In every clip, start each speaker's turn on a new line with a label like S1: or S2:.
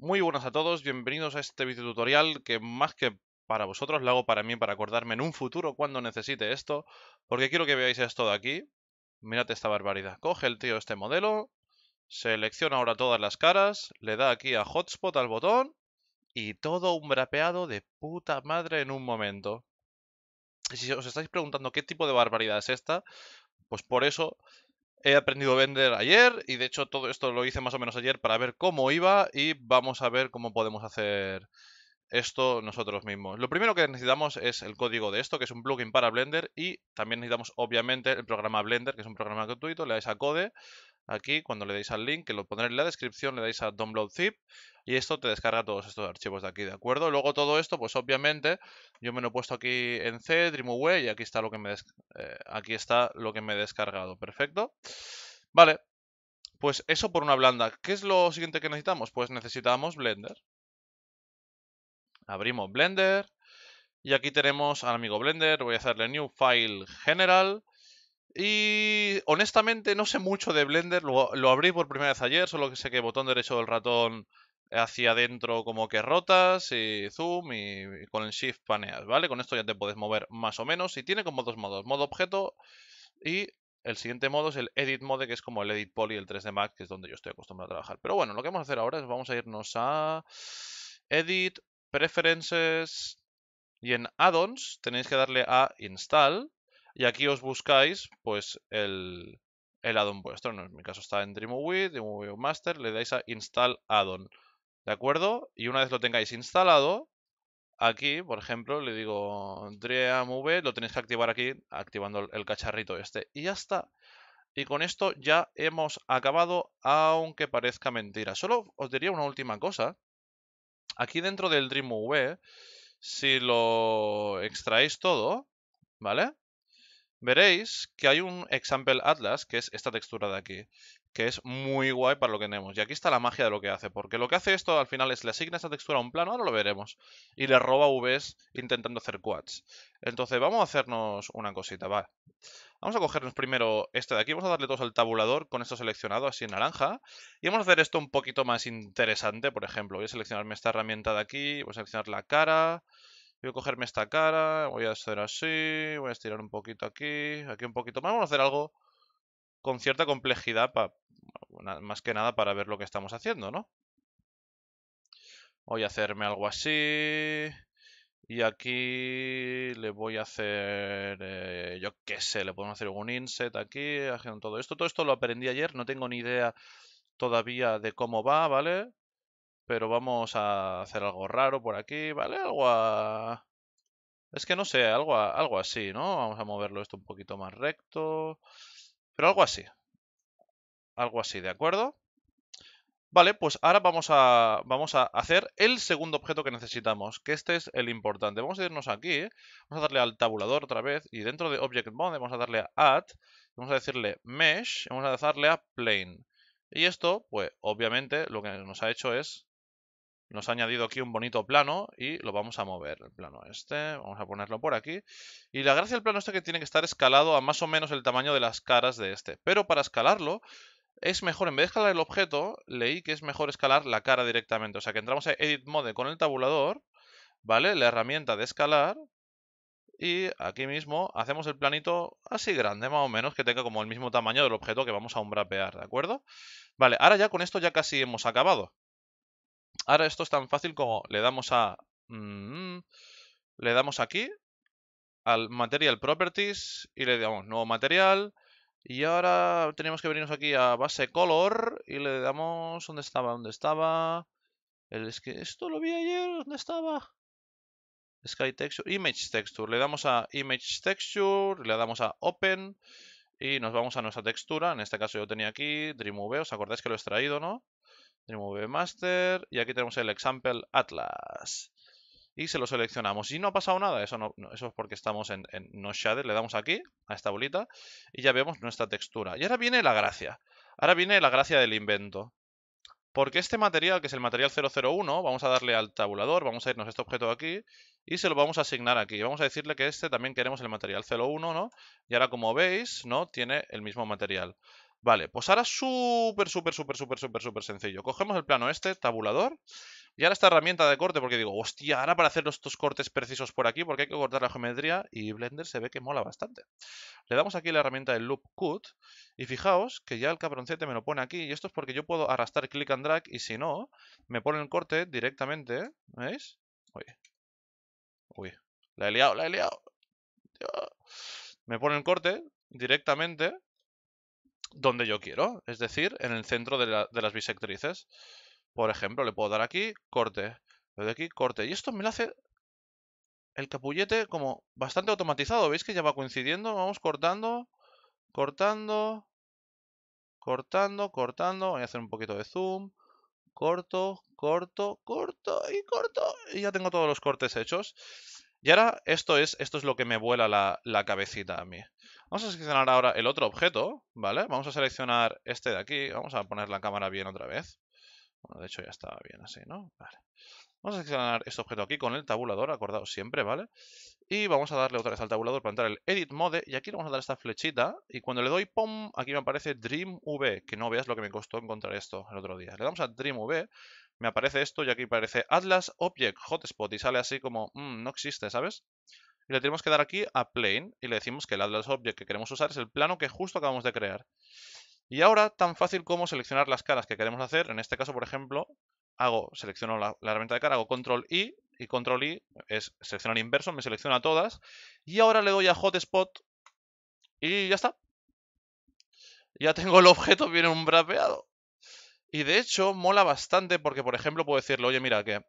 S1: Muy buenas a todos, bienvenidos a este video tutorial que más que para vosotros lo hago para mí, para acordarme en un futuro cuando necesite esto, porque quiero que veáis esto de aquí. Mirad esta barbaridad. Coge el tío este modelo, selecciona ahora todas las caras, le da aquí a hotspot al botón y todo un brapeado de puta madre en un momento. Y si os estáis preguntando qué tipo de barbaridad es esta, pues por eso He aprendido a vender ayer y de hecho todo esto lo hice más o menos ayer para ver cómo iba y vamos a ver cómo podemos hacer esto nosotros mismos. Lo primero que necesitamos es el código de esto, que es un plugin para Blender y también necesitamos obviamente el programa Blender, que es un programa gratuito, le dais a code Aquí, cuando le dais al link, que lo pondré en la descripción, le dais a Download Zip y esto te descarga todos estos archivos de aquí, ¿de acuerdo? Luego todo esto, pues obviamente, yo me lo he puesto aquí en C, Dreamway, y aquí está lo que me, eh, aquí está lo que me he descargado, ¿perfecto? Vale, pues eso por una blanda. ¿Qué es lo siguiente que necesitamos? Pues necesitamos Blender. Abrimos Blender. Y aquí tenemos al amigo Blender. Voy a hacerle New File General. Y honestamente no sé mucho de Blender, lo, abrí por primera vez ayer, solo que sé que botón derecho del ratón hacia adentro como que rotas y zoom y, con el shift paneas, ¿vale? Con esto ya te puedes mover más o menos y tiene como dos modos, modo objeto y el siguiente modo es el edit mode que es como el edit poly, el 3D Max, que es donde yo estoy acostumbrado a trabajar. Pero bueno, lo que vamos a hacer ahora es vamos a irnos a edit, preferences y en add-ons tenéis que darle a install y aquí os buscáis, pues, el, addon vuestro. en mi caso está en de nuevo Master, le dais a Install Addon. ¿De acuerdo? Y una vez lo tengáis instalado, aquí, por ejemplo, le digo Dreamweaver lo tenéis que activar aquí, activando el cacharrito este. Y ya está. Y con esto ya hemos acabado, aunque parezca mentira. Solo os diría una última cosa. Aquí dentro del Dreamweaver si lo extraéis todo, ¿vale? veréis que hay un Example Atlas, que es esta textura de aquí, que es muy guay para lo que tenemos. Y aquí está la magia de lo que hace, porque lo que hace esto al final es le asigna esta textura a un plano, ahora lo veremos, y le roba Vs intentando hacer quads. Entonces vamos a hacernos una cosita, vale Vamos a cogernos primero este de aquí, vamos a darle todos al tabulador con esto seleccionado, así en naranja, y vamos a hacer esto un poquito más interesante, por ejemplo, voy a seleccionarme esta herramienta de aquí, voy a seleccionar la cara, Voy a cogerme esta cara, voy a hacer así, voy a estirar un poquito aquí, aquí un poquito más. Vamos a hacer algo con cierta complejidad, más que nada para ver lo que estamos haciendo, ¿no? Voy a hacerme algo así. Y aquí le voy a hacer, eh, yo qué sé, le podemos hacer un inset aquí, haciendo todo esto. Todo esto lo aprendí ayer, no tengo ni idea todavía de cómo va, ¿vale? Pero vamos a hacer algo raro por aquí, ¿vale? Algo a... Es que no sé, algo, algo así, ¿no? Vamos a moverlo esto un poquito más recto. Pero algo así. Algo así, ¿de acuerdo? Vale, pues ahora vamos a, vamos a hacer el segundo objeto que necesitamos, que este es el importante. Vamos a irnos aquí, ¿eh? vamos a darle al tabulador otra vez, y dentro de Object bond vamos a darle a Add, vamos a decirle Mesh, vamos a darle a Plane. Y esto, pues obviamente lo que nos ha hecho es nos ha añadido aquí un bonito plano y lo vamos a mover. El plano este, vamos a ponerlo por aquí. Y la gracia del plano este que tiene que estar escalado a más o menos el tamaño de las caras de este. Pero para escalarlo, es mejor, en vez de escalar el objeto, leí que es mejor escalar la cara directamente. O sea que entramos a Edit Mode con el tabulador, ¿vale? La herramienta de escalar. Y aquí mismo hacemos el planito así grande, más o menos, que tenga como el mismo tamaño del objeto que vamos a umbrapear, ¿de acuerdo? Vale, ahora ya con esto ya casi hemos acabado. Ahora esto es tan fácil como le damos a... Mm, le damos aquí al Material Properties y le damos nuevo material. Y ahora tenemos que venirnos aquí a base color y le damos... ¿Dónde estaba? ¿Dónde estaba? es que esto lo vi ayer. ¿Dónde estaba? Sky Texture, Image Texture. Le damos a Image Texture, le damos a Open y nos vamos a nuestra textura. En este caso yo tenía aquí DreamV, ¿os acordáis que lo he extraído, no? Remove Master. Y aquí tenemos el Example Atlas. Y se lo seleccionamos. Y no ha pasado nada. Eso, eso es porque estamos en, No Shader. Le damos aquí, a esta bolita. Y ya vemos nuestra textura. Y ahora viene la gracia. Ahora viene la gracia del invento. Porque este material, que es el material 001, vamos a darle al tabulador, vamos a irnos a este objeto de aquí y se lo vamos a asignar aquí. Vamos a decirle que este también queremos el material 01, ¿no? Y ahora como veis, ¿no? Tiene el mismo material. Vale, pues ahora súper, súper, súper, súper, súper, súper sencillo. Cogemos el plano este, tabulador, y ahora esta herramienta de corte, porque digo, hostia, ahora para hacer estos cortes precisos por aquí, porque hay que cortar la geometría, y Blender se ve que mola bastante. Le damos aquí la herramienta del Loop Cut, y fijaos que ya el cabroncete me lo pone aquí, y esto es porque yo puedo arrastrar click and drag, y si no, me pone el corte directamente, ¿veis? Uy, uy, la he liado, la he liado. Me pone el corte directamente, donde yo quiero, es decir, en el centro de, las bisectrices. Por ejemplo, le puedo dar aquí, corte. Le doy aquí, corte. Y esto me lo hace el capullete como bastante automatizado. ¿Veis que ya va coincidiendo? Vamos cortando, cortando, cortando, cortando. Voy a hacer un poquito de zoom. Corto, corto, corto y corto. Y ya tengo todos los cortes hechos. Y ahora esto es, esto es lo que me vuela la, la, cabecita a mí. Vamos a seleccionar ahora el otro objeto, ¿vale? Vamos a seleccionar este de aquí. Vamos a poner la cámara bien otra vez. Bueno, de hecho ya estaba bien así, ¿no? Vale. Vamos a seleccionar este objeto aquí con el tabulador, acordado siempre, ¿vale? Y vamos a darle otra vez al tabulador para entrar el Edit Mode. Y aquí le vamos a dar esta flechita. Y cuando le doy POM, aquí me aparece Dream V. Que no veas lo que me costó encontrar esto el otro día. Le damos a Dream V me aparece esto y aquí aparece Atlas Object Hotspot y sale así como, mm, no existe, ¿sabes? Y le tenemos que dar aquí a Plane y le decimos que el Atlas Object que queremos usar es el plano que justo acabamos de crear. Y ahora, tan fácil como seleccionar las caras que queremos hacer, en este caso, por ejemplo, hago, selecciono la, herramienta de cara, hago Control I y Control I es seleccionar inverso, me selecciona todas. Y ahora le doy a Hotspot y ya está. Ya tengo el objeto bien umbrapeado. Y de hecho, mola bastante porque, por ejemplo, puedo decirle, oye, mira, que,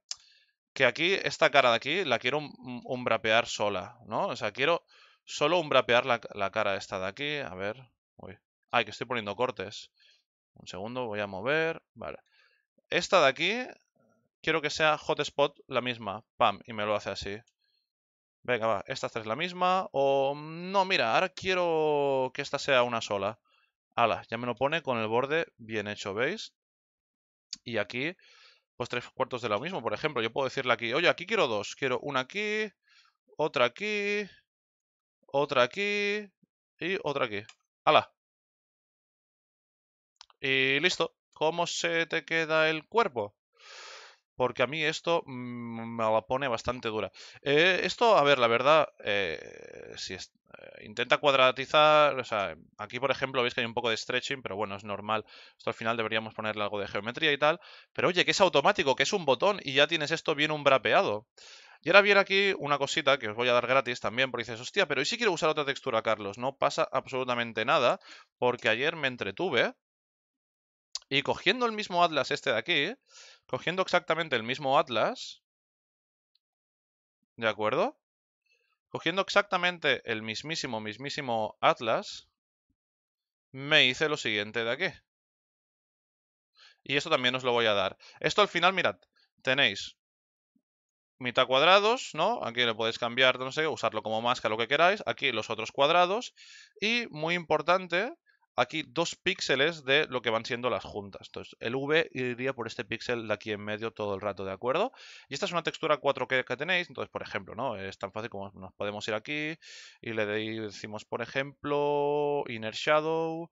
S1: que aquí, esta cara de aquí, la quiero umbrapear sola, ¿no? O sea, quiero solo umbrapear la, la cara esta de aquí. A ver. Uy. Ay, que estoy poniendo cortes. Un segundo, voy a mover. Vale. Esta de aquí, quiero que sea hotspot la misma. Pam, y me lo hace así. Venga, va, esta es la misma. O mm, no, mira, ahora quiero que esta sea una sola. Ala, ya me lo pone con el borde bien hecho, ¿veis? Y aquí, pues tres cuartos de lo mismo. Por ejemplo, yo puedo decirle aquí, oye, aquí quiero dos. Quiero una aquí, otra aquí, otra aquí y otra aquí. ¡Hala! Y listo. ¿Cómo se te queda el cuerpo? Porque a mí esto mm, me la pone bastante dura. Eh, esto, a ver, la verdad, eh, si es, eh, intenta cuadratizar, o sea, aquí por ejemplo veis que hay un poco de stretching, pero bueno, es normal. Esto al final deberíamos ponerle algo de geometría y tal. Pero oye, que es automático, que es un botón y ya tienes esto bien umbrapeado. Y ahora viene aquí una cosita que os voy a dar gratis también, porque dices, hostia, pero hoy si quiero usar otra textura, Carlos? No pasa absolutamente nada, porque ayer me entretuve y cogiendo el mismo atlas este de aquí, cogiendo exactamente el mismo atlas, ¿de acuerdo? Cogiendo exactamente el mismísimo, mismísimo Atlas, me hice lo siguiente de aquí. Y esto también os lo voy a dar. Esto al final, mirad, tenéis mitad cuadrados, ¿no? Aquí lo podéis cambiar, no sé, usarlo como máscara, lo que queráis. Aquí los otros cuadrados. Y, muy importante, aquí dos píxeles de lo que van siendo las juntas. Entonces, el V iría por este píxel de aquí en medio todo el rato, ¿de acuerdo? Y esta es una textura 4K que tenéis, entonces, por ejemplo, ¿no? Es tan fácil como nos podemos ir aquí y le decimos, por ejemplo, Inner Shadow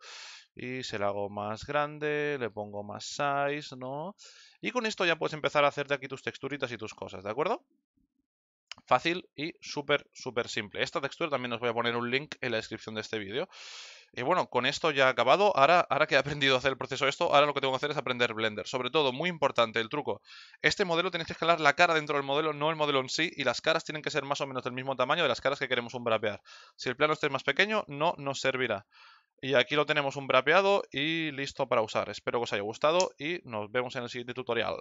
S1: y se la hago más grande, le pongo más size, ¿no? Y con esto ya puedes empezar a hacerte aquí tus texturitas y tus cosas, ¿de acuerdo? Fácil y súper, súper simple. Esta textura también os voy a poner un link en la descripción de este vídeo. Y bueno, con esto ya acabado, ahora, ahora que he aprendido a hacer el proceso esto, ahora lo que tengo que hacer es aprender Blender. Sobre todo, muy importante el truco, este modelo tenéis que escalar la cara dentro del modelo, no el modelo en sí, y las caras tienen que ser más o menos del mismo tamaño de las caras que queremos umbrapear. Si el plano esté más pequeño, no nos servirá. Y aquí lo tenemos umbrapeado y listo para usar. Espero que os haya gustado y nos vemos en el siguiente tutorial.